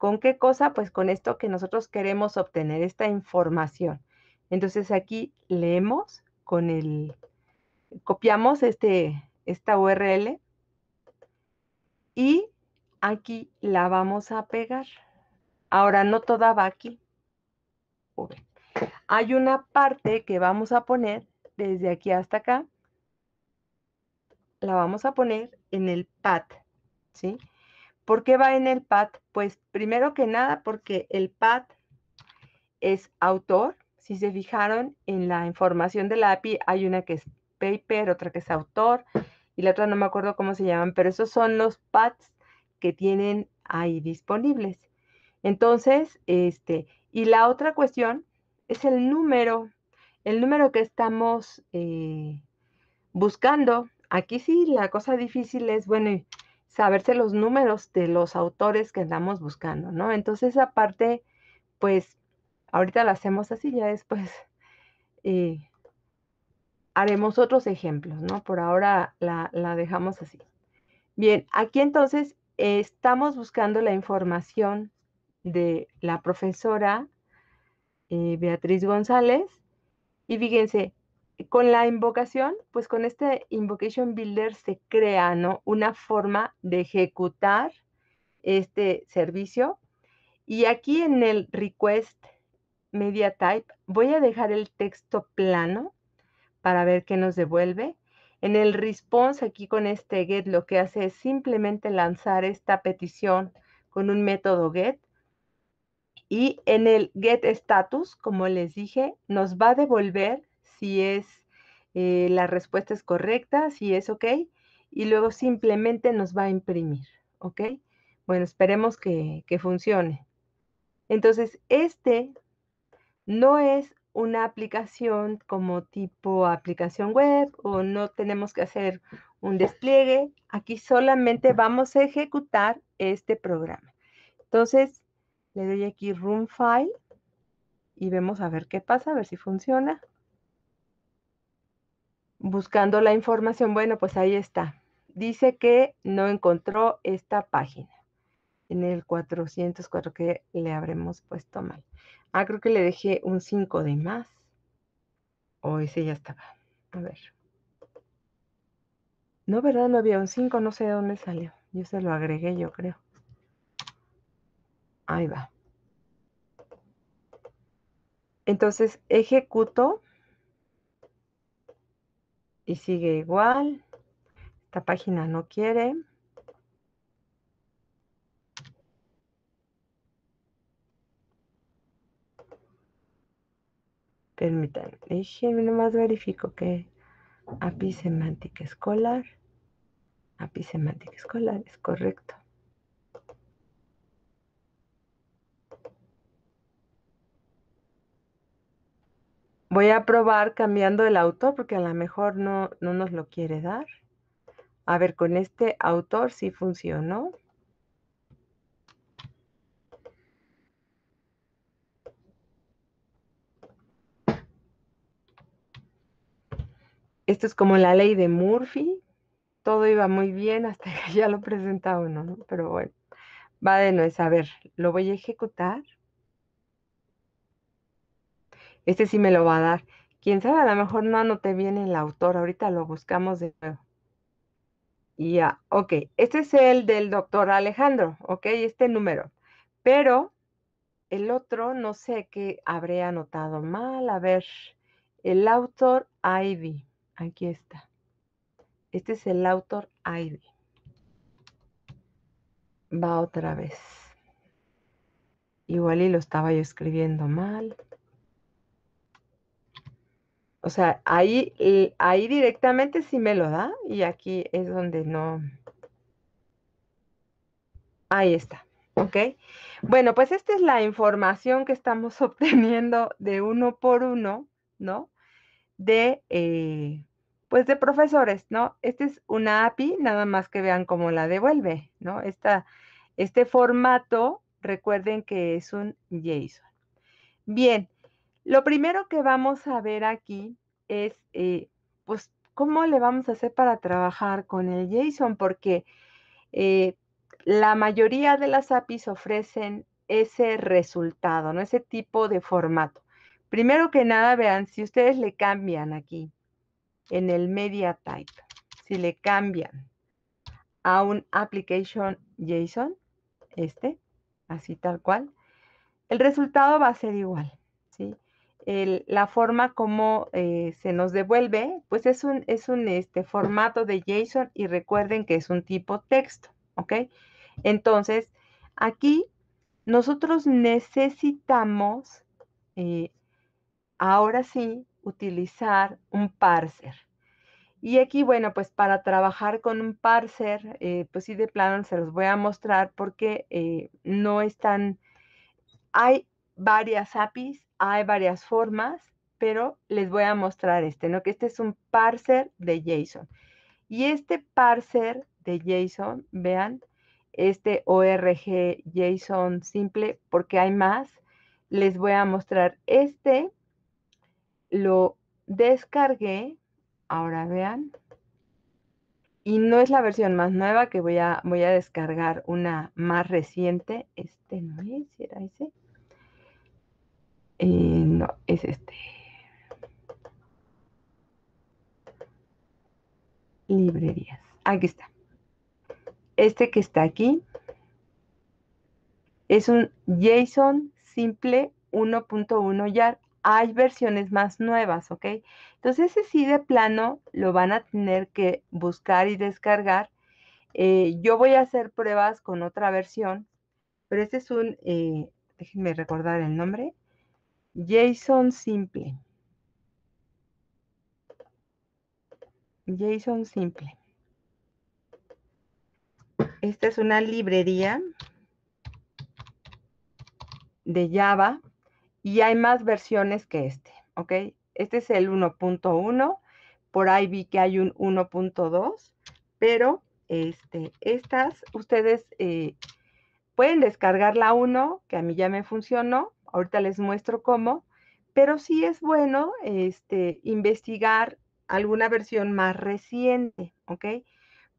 ¿Con qué cosa? Pues con esto que nosotros queremos obtener, esta información. Entonces aquí leemos con el, copiamos este, esta URL y aquí la vamos a pegar. Ahora no toda va aquí. Hay una parte que vamos a poner desde aquí hasta acá. La vamos a poner en el pad, ¿sí? sí ¿Por qué va en el pad? Pues primero que nada porque el pad es autor. Si se fijaron en la información de la API, hay una que es paper, otra que es autor y la otra no me acuerdo cómo se llaman, pero esos son los pads que tienen ahí disponibles. Entonces, este, y la otra cuestión es el número, el número que estamos eh, buscando. Aquí sí, la cosa difícil es, bueno, saberse los números de los autores que andamos buscando, ¿no? Entonces esa parte, pues ahorita la hacemos así, ya después eh, haremos otros ejemplos, ¿no? Por ahora la, dejamos así. Bien, aquí entonces estamos buscando la información de la profesora eh, Beatriz González y fíjense, con la invocación, pues con este Invocation Builder se crea una forma de ejecutar este servicio. Y aquí en el request media type voy a dejar el texto plano para ver qué nos devuelve. En el response aquí con este get lo que hace es simplemente lanzar esta petición con un método get. Y en el get status, como les dije, nos va a devolver si es eh, la respuesta es correcta, si es ok, y luego simplemente nos va a imprimir, ¿ok? Bueno, esperemos que, que funcione. Entonces, este no es una aplicación como tipo aplicación web o no tenemos que hacer un despliegue. Aquí solamente vamos a ejecutar este programa. Entonces, le doy aquí run File y vemos a ver qué pasa, a ver si funciona buscando la información, bueno, pues ahí está. Dice que no encontró esta página en el 404 que le habremos puesto mal. Ah, creo que le dejé un 5 de más. O oh, ese ya estaba. A ver. No, ¿verdad? No había un 5, no sé de dónde salió. Yo se lo agregué, yo creo. Ahí va. Entonces, ejecuto y sigue igual. Esta página no quiere. Permítanme, déjenme nomás verifico que API semántica escolar, API semántica escolar es correcto. Voy a probar cambiando el autor porque a lo mejor no, nos lo quiere dar. A ver, con este autor sí funcionó. Esto es como la ley de Murphy. Todo iba muy bien hasta que ya lo presentaba uno, ¿no? Pero bueno, va de nuevo. A ver, lo voy a ejecutar este sí me lo va a dar. Quién sabe, a lo mejor no anoté bien el autor, ahorita lo buscamos de nuevo. Ya, ok, este es el del doctor Alejandro, ok, este número. Pero el otro, no sé qué habré anotado mal, a ver, el autor Ivy, aquí está. Este es el autor Ivy. Va otra vez. Igual y lo estaba yo escribiendo mal. O sea, ahí, eh, ahí directamente sí me lo da y aquí es donde no. Ahí está. ¿Ok? Bueno, pues esta es la información que estamos obteniendo de uno por uno, ¿no? De, eh, pues de profesores, ¿no? Esta es una API, nada más que vean cómo la devuelve, ¿no? Esta, este formato, recuerden que es un JSON. Bien, lo primero que vamos a ver aquí es, eh, pues, cómo le vamos a hacer para trabajar con el JSON, porque eh, la mayoría de las APIs ofrecen ese resultado, ¿no? Ese tipo de formato. Primero que nada, vean, si ustedes le cambian aquí, en el media type, si le cambian a un application JSON, este, así tal cual, el resultado va a ser igual, ¿sí? la forma como eh, se nos devuelve, pues es un, es un este, formato de JSON y recuerden que es un tipo texto, ¿ok? Entonces, aquí nosotros necesitamos, eh, ahora sí, utilizar un parser. Y aquí, bueno, pues para trabajar con un parser, eh, pues sí, de plano se los voy a mostrar porque no están, hay varias APIs hay varias formas, pero les voy a mostrar este, ¿no? Que este es un parser de JSON. Y este parser de JSON, vean, este ORG JSON simple, porque hay más, les voy a mostrar este. Lo descargué, ahora vean. Y no es la versión más nueva que voy a, voy a descargar una más reciente. Este no es, era ese. Eh, no, es este. Librerías. Aquí está. Este que está aquí es un JSON simple 1.1 YAR. Hay versiones más nuevas, ¿ok? Entonces ese sí de plano lo van a tener que buscar y descargar. Eh, yo voy a hacer pruebas con otra versión, pero este es un, eh, déjenme recordar el nombre, JSON simple. JSON simple. Esta es una librería de Java y hay más versiones que este, ¿ok? Este es el 1.1, por ahí vi que hay un 1.2, pero este, estas ustedes eh, pueden descargar la 1, que a mí ya me funcionó, Ahorita les muestro cómo, pero sí es bueno este, investigar alguna versión más reciente, ¿ok?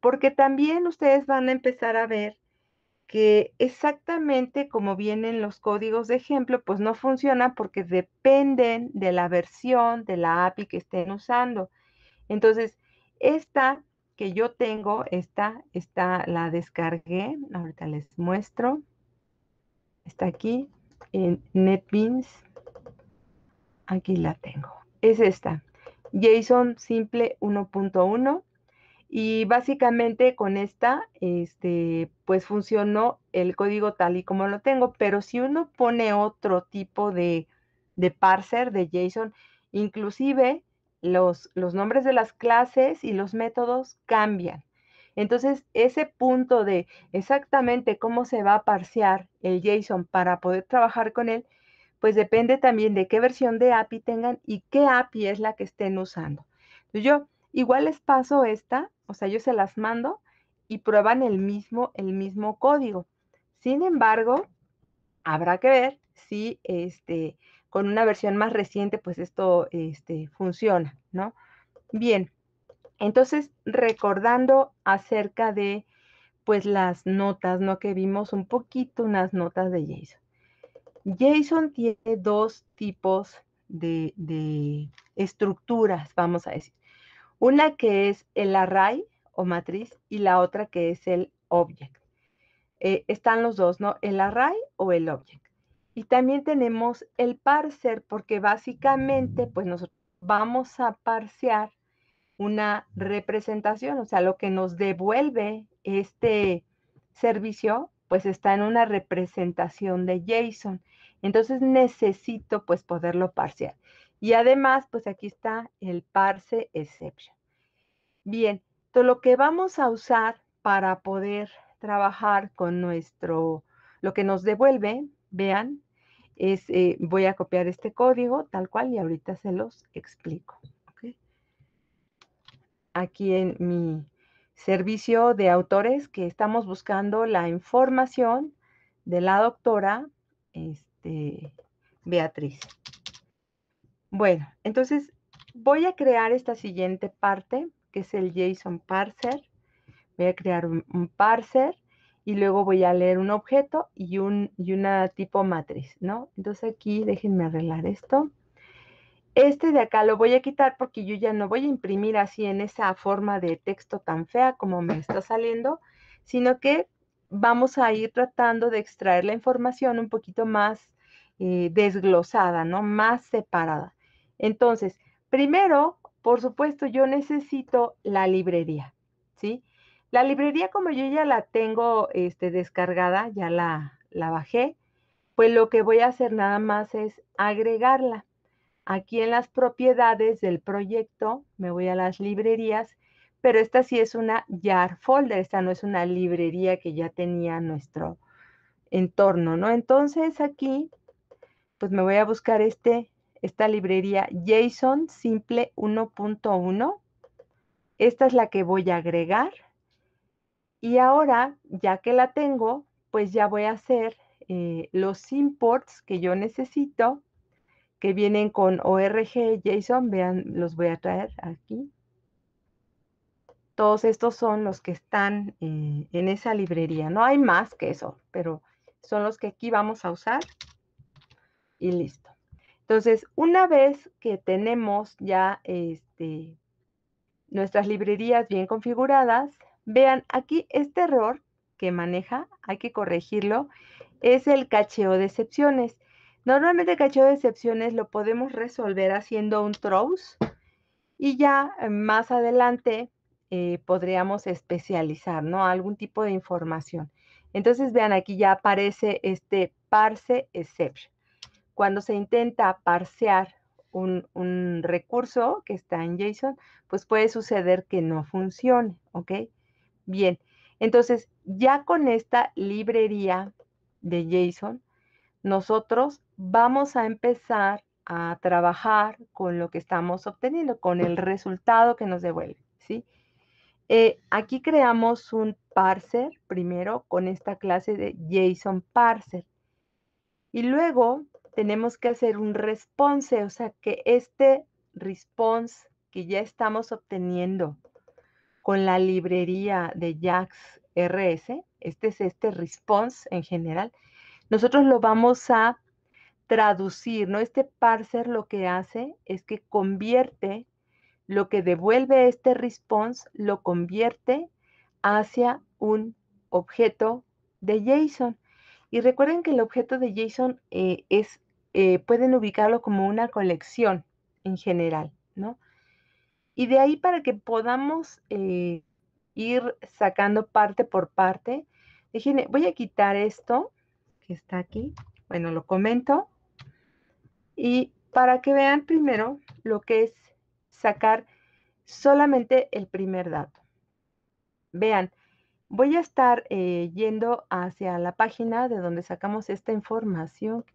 Porque también ustedes van a empezar a ver que exactamente como vienen los códigos de ejemplo, pues no funcionan porque dependen de la versión de la API que estén usando. Entonces, esta que yo tengo, esta, esta la descargué, ahorita les muestro, está aquí, en NetBeans. Aquí la tengo. Es esta. JSON simple 1.1. Y básicamente con esta, este, pues funcionó el código tal y como lo tengo, pero si uno pone otro tipo de, parser de JSON, inclusive los, los nombres de las clases y los métodos cambian. Entonces, ese punto de exactamente cómo se va a parsear el JSON para poder trabajar con él, pues depende también de qué versión de API tengan y qué API es la que estén usando. Yo igual les paso esta, o sea, yo se las mando y prueban el mismo, el mismo código. Sin embargo, habrá que ver si este, con una versión más reciente, pues esto este, funciona, ¿no? Bien, entonces, recordando acerca de pues las notas, ¿no? Que vimos un poquito unas notas de JSON. JSON tiene dos tipos de, estructuras, vamos a decir. Una que es el array o matriz y la otra que es el object. Eh, están los dos, ¿no? El array o el object. Y también tenemos el parser, porque básicamente, pues nosotros vamos a parsear una representación, o sea, lo que nos devuelve este servicio, pues está en una representación de JSON. Entonces necesito pues poderlo parsear. Y además, pues aquí está el parse exception. Bien, todo lo que vamos a usar para poder trabajar con nuestro, lo que nos devuelve, vean, es, eh, voy a copiar este código tal cual y ahorita se los explico aquí en mi servicio de autores que estamos buscando la información de la doctora este, Beatriz. Bueno, entonces voy a crear esta siguiente parte, que es el JSON parser. Voy a crear un, parser y luego voy a leer un objeto y, un, y una tipo matriz, ¿no? Entonces aquí déjenme arreglar esto. Este de acá lo voy a quitar porque yo ya no voy a imprimir así en esa forma de texto tan fea como me está saliendo, sino que vamos a ir tratando de extraer la información un poquito más eh, desglosada, ¿no? Más separada. Entonces, primero, por supuesto, yo necesito la librería, ¿sí? La librería, como yo ya la tengo este, descargada, ya la, la bajé, pues lo que voy a hacer nada más es agregarla. Aquí en las propiedades del proyecto, me voy a las librerías, pero esta sí es una jar folder, esta no es una librería que ya tenía nuestro entorno, ¿no? Entonces aquí, pues me voy a buscar este, esta librería JSON simple 1.1. Esta es la que voy a agregar. Y ahora, ya que la tengo, pues ya voy a hacer eh, los imports que yo necesito que vienen con ORG JSON, vean, los voy a traer aquí. Todos estos son los que están eh, en esa librería. No hay más que eso, pero son los que aquí vamos a usar. Y listo. Entonces, una vez que tenemos ya este, nuestras librerías bien configuradas, vean aquí este error que maneja, hay que corregirlo, es el cacheo de excepciones. Normalmente cacheo de excepciones lo podemos resolver haciendo un throws y ya eh, más adelante eh, podríamos especializar, ¿no? Algún tipo de información. Entonces, vean, aquí ya aparece este parse exception. Cuando se intenta parsear un, un, recurso que está en JSON, pues puede suceder que no funcione, ¿ok? Bien, entonces ya con esta librería de JSON, nosotros vamos a empezar a trabajar con lo que estamos obteniendo, con el resultado que nos devuelve, ¿sí? Eh, aquí creamos un parser primero con esta clase de JSON parser. Y luego tenemos que hacer un response, o sea que este response que ya estamos obteniendo con la librería de JAX RS, este es este response en general, nosotros lo vamos a traducir, ¿no? Este parser lo que hace es que convierte lo que devuelve este response, lo convierte hacia un objeto de JSON. Y recuerden que el objeto de JSON eh, es, eh, pueden ubicarlo como una colección en general, ¿no? Y de ahí para que podamos eh, ir sacando parte por parte, voy a quitar esto está aquí. Bueno, lo comento. Y para que vean primero lo que es sacar solamente el primer dato. Vean, voy a estar eh, yendo hacia la página de donde sacamos esta información.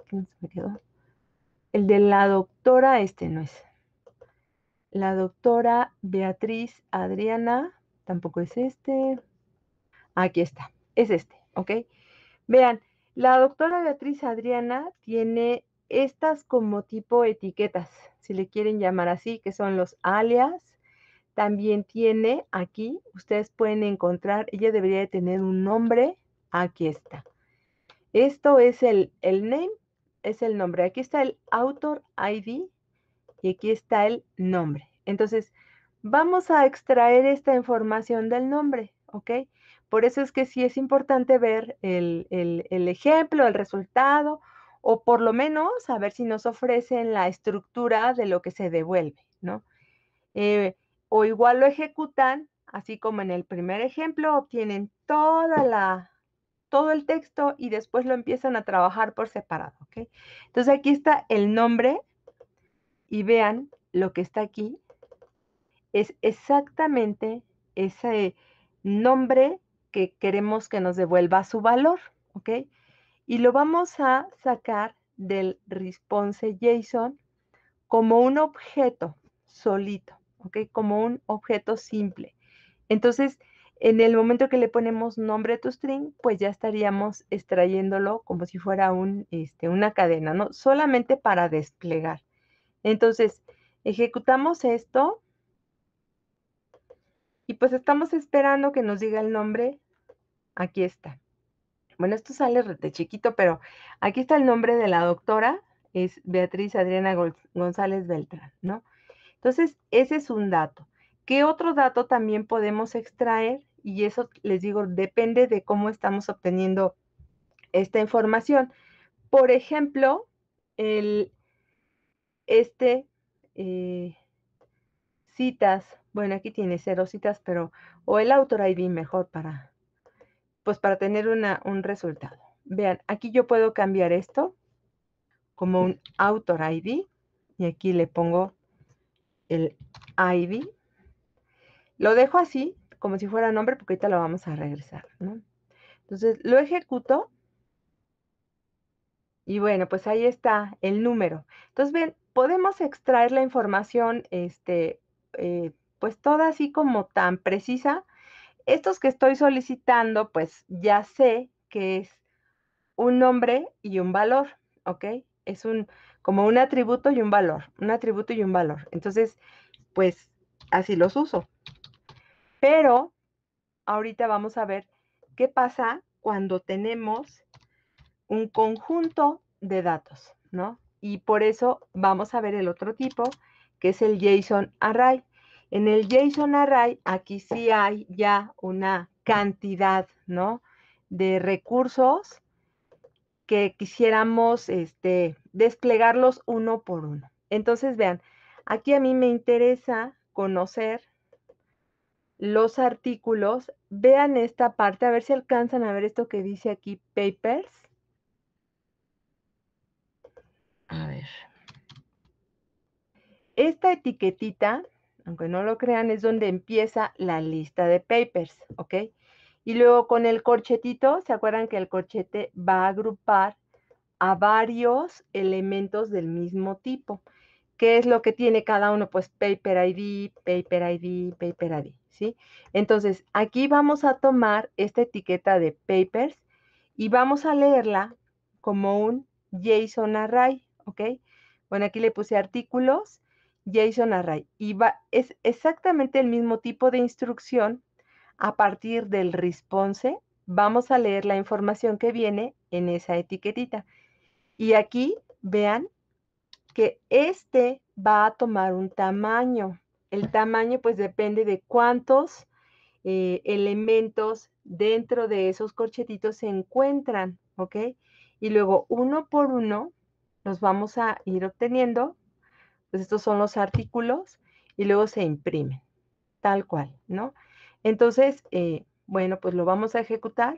El de la doctora, este no es. La doctora Beatriz Adriana, tampoco es este. Aquí está, es este, ¿ok? Vean, la doctora Beatriz Adriana tiene estas como tipo etiquetas, si le quieren llamar así, que son los alias. También tiene aquí, ustedes pueden encontrar, ella debería de tener un nombre, aquí está. Esto es el, el name, es el nombre. Aquí está el author ID y aquí está el nombre. Entonces, vamos a extraer esta información del nombre, ¿ok? Por eso es que sí es importante ver el, ejemplo, el resultado, o por lo menos a ver si nos ofrecen la estructura de lo que se devuelve, ¿no? Eh, o igual lo ejecutan, así como en el primer ejemplo, obtienen toda la, todo el texto y después lo empiezan a trabajar por separado, ¿ok? Entonces aquí está el nombre y vean lo que está aquí. Es exactamente ese nombre que queremos que nos devuelva su valor, ¿ok? Y lo vamos a sacar del response JSON como un objeto solito, ¿ok? Como un objeto simple. Entonces, en el momento que le ponemos nombre to string, pues ya estaríamos extrayéndolo como si fuera un, este, una cadena, ¿no? Solamente para desplegar. Entonces, ejecutamos esto y pues estamos esperando que nos diga el nombre Aquí está. Bueno, esto sale de chiquito, pero aquí está el nombre de la doctora, es Beatriz Adriana González Beltrán, ¿no? Entonces, ese es un dato. ¿Qué otro dato también podemos extraer? Y eso les digo, depende de cómo estamos obteniendo esta información. Por ejemplo, el, este eh, citas, bueno, aquí tiene cero citas, pero, o el autor ID mejor para, pues para tener un resultado. Vean, aquí yo puedo cambiar esto como un author ID y aquí le pongo el ID. Lo dejo así, como si fuera nombre, porque ahorita lo vamos a regresar, Entonces, lo ejecuto y bueno, pues ahí está el número. Entonces, ven, podemos extraer la información, este, eh, pues toda así como tan precisa estos que estoy solicitando, pues ya sé que es un nombre y un valor, ¿ok? Es un como un atributo y un valor, un atributo y un valor. Entonces, pues así los uso. Pero ahorita vamos a ver qué pasa cuando tenemos un conjunto de datos, ¿no? Y por eso vamos a ver el otro tipo, que es el JSON Array. En el JSON Array, aquí sí hay ya una cantidad, ¿no? De recursos que quisiéramos este, desplegarlos uno por uno. Entonces, vean, aquí a mí me interesa conocer los artículos. Vean esta parte, a ver si alcanzan a ver esto que dice aquí, papers. A ver. Esta etiquetita aunque no lo crean, es donde empieza la lista de papers, ¿ok? Y luego con el corchetito, ¿se acuerdan que el corchete va a agrupar a varios elementos del mismo tipo? ¿Qué es lo que tiene cada uno? Pues paper ID, paper ID, paper ID, ¿sí? Entonces, aquí vamos a tomar esta etiqueta de papers y vamos a leerla como un JSON array, ¿ok? Bueno, aquí le puse artículos Jason Array. Y es exactamente el mismo tipo de instrucción. A partir del response, vamos a leer la información que viene en esa etiquetita. Y aquí vean que este va a tomar un tamaño. El tamaño pues depende de cuántos eh, elementos dentro de esos corchetitos se encuentran, ¿ok? Y luego uno por uno los vamos a ir obteniendo pues, estos son los artículos y luego se imprimen, tal cual, ¿no? Entonces, eh, bueno, pues lo vamos a ejecutar.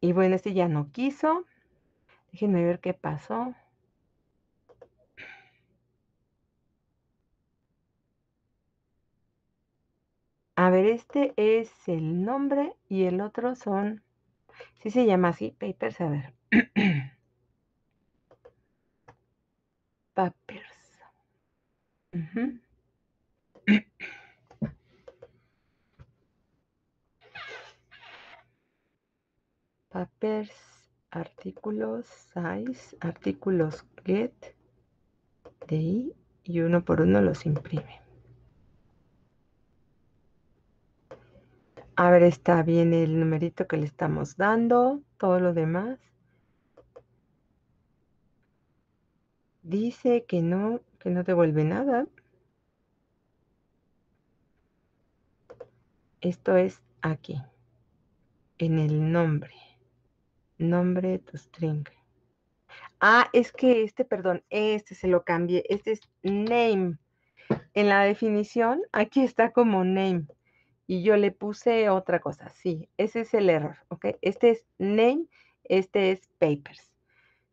Y bueno, este ya no quiso. Déjenme ver qué pasó. A ver, este es el nombre y el otro son, sí se llama así, papers, a ver. Papers. Papers, artículos, size, artículos get, de y uno por uno los imprime. A ver, está bien el numerito que le estamos dando, todo lo demás. Dice que no, que no devuelve nada. Esto es aquí, en el nombre. Nombre de tu string. Ah, es que este, perdón, este se lo cambié. Este es name. En la definición, aquí está como name. Y yo le puse otra cosa. Sí, ese es el error, ¿ok? Este es name, este es papers.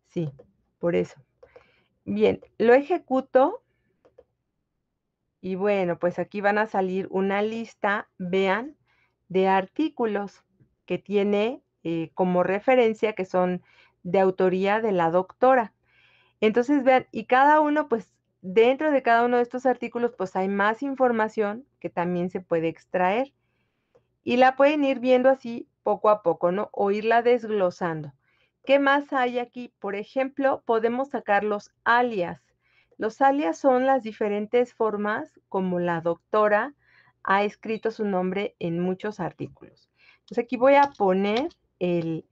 Sí, por eso. Bien, lo ejecuto. Y bueno, pues aquí van a salir una lista, vean, de artículos que tiene eh, como referencia, que son de autoría de la doctora. Entonces, vean, y cada uno, pues dentro de cada uno de estos artículos, pues hay más información que también se puede extraer. Y la pueden ir viendo así poco a poco, ¿no? O irla desglosando. ¿Qué más hay aquí? Por ejemplo, podemos sacar los alias. Los alias son las diferentes formas como la doctora ha escrito su nombre en muchos artículos. Entonces aquí voy a poner el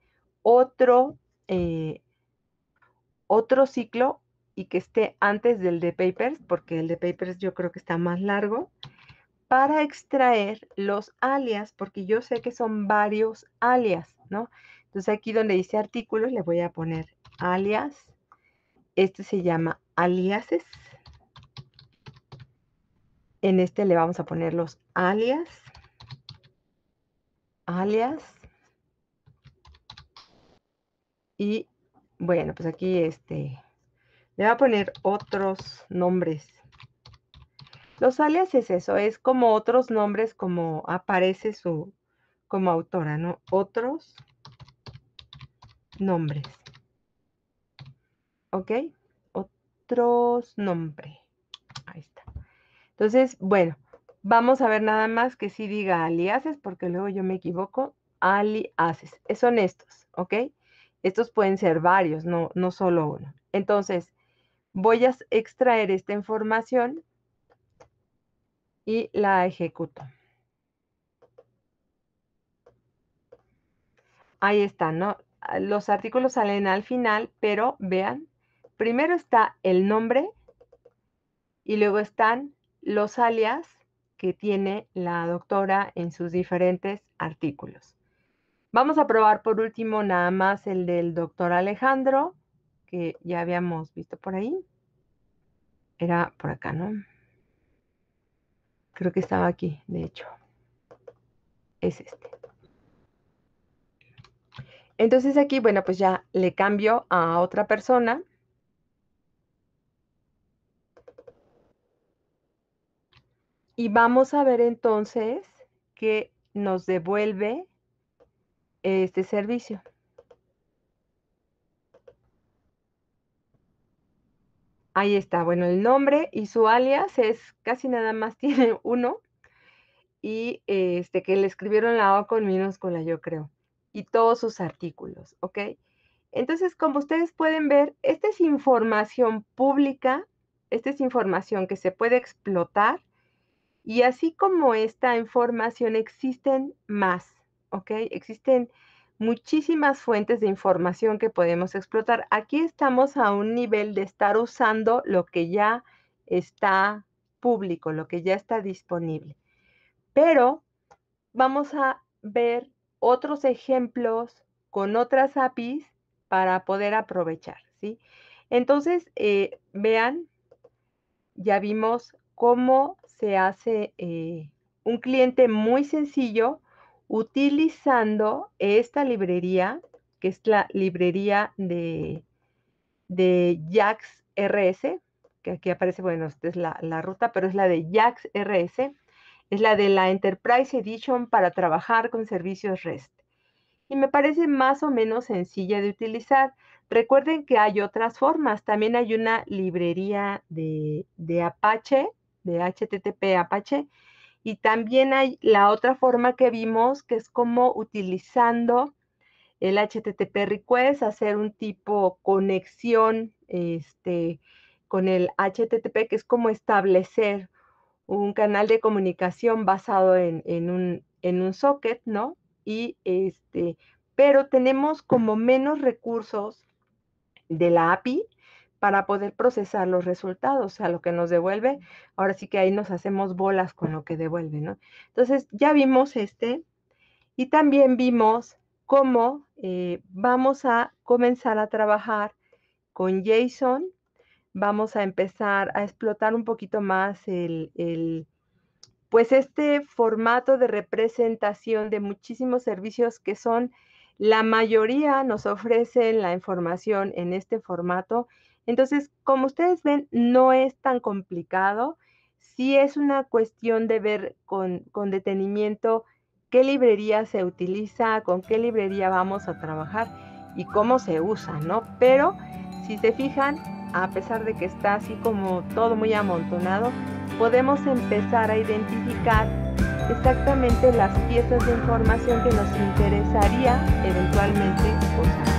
otro, eh, otro ciclo y que esté antes del de papers, porque el de papers yo creo que está más largo, para extraer los alias, porque yo sé que son varios alias, ¿no? Entonces aquí donde dice artículos le voy a poner alias. Este se llama aliases. En este le vamos a poner los alias. Alias. Y bueno, pues aquí este le voy a poner otros nombres. Los alias es eso, es como otros nombres como aparece su como autora, ¿no? Otros nombres. ¿Ok? Otros nombres. Ahí está. Entonces, bueno, vamos a ver nada más que si diga aliases, porque luego yo me equivoco. Aliases. Son estos, ¿ok? Estos pueden ser varios, no, no solo uno. Entonces, voy a extraer esta información y la ejecuto. Ahí está, ¿no? los artículos salen al final, pero vean, primero está el nombre y luego están los alias que tiene la doctora en sus diferentes artículos. Vamos a probar por último nada más el del doctor Alejandro, que ya habíamos visto por ahí. Era por acá, ¿no? Creo que estaba aquí, de hecho. Es este. Entonces aquí, bueno, pues ya le cambio a otra persona. Y vamos a ver entonces qué nos devuelve este servicio. Ahí está, bueno, el nombre y su alias es casi nada más tiene uno. Y este que le escribieron la O con minúscula, yo creo y todos sus artículos, ¿ok? Entonces, como ustedes pueden ver, esta es información pública, esta es información que se puede explotar y así como esta información existen más, ¿ok? Existen muchísimas fuentes de información que podemos explotar. Aquí estamos a un nivel de estar usando lo que ya está público, lo que ya está disponible. Pero vamos a ver otros ejemplos con otras APIs para poder aprovechar, ¿sí? Entonces, eh, vean, ya vimos cómo se hace eh, un cliente muy sencillo utilizando esta librería, que es la librería de, de JAX RS, que aquí aparece, bueno, esta es la, la ruta, pero es la de JAX RS. Es la de la Enterprise Edition para trabajar con servicios REST. Y me parece más o menos sencilla de utilizar. Recuerden que hay otras formas. También hay una librería de, Apache, de HTTP Apache. Y también hay la otra forma que vimos, que es como utilizando el HTTP request, hacer un tipo conexión este, con el HTTP, que es como establecer un canal de comunicación basado en, un, en un socket, ¿no? Y este, pero tenemos como menos recursos de la API para poder procesar los resultados, o sea, lo que nos devuelve, ahora sí que ahí nos hacemos bolas con lo que devuelve, ¿no? Entonces, ya vimos este y también vimos cómo eh, vamos a comenzar a trabajar con JSON vamos a empezar a explotar un poquito más el, pues este formato de representación de muchísimos servicios que son la mayoría nos ofrecen la información en este formato. Entonces, como ustedes ven, no es tan complicado. Sí es una cuestión de ver con, con detenimiento qué librería se utiliza, con qué librería vamos a trabajar y cómo se usa, ¿no? Pero si se fijan, a pesar de que está así como todo muy amontonado, podemos empezar a identificar exactamente las piezas de información que nos interesaría eventualmente usar.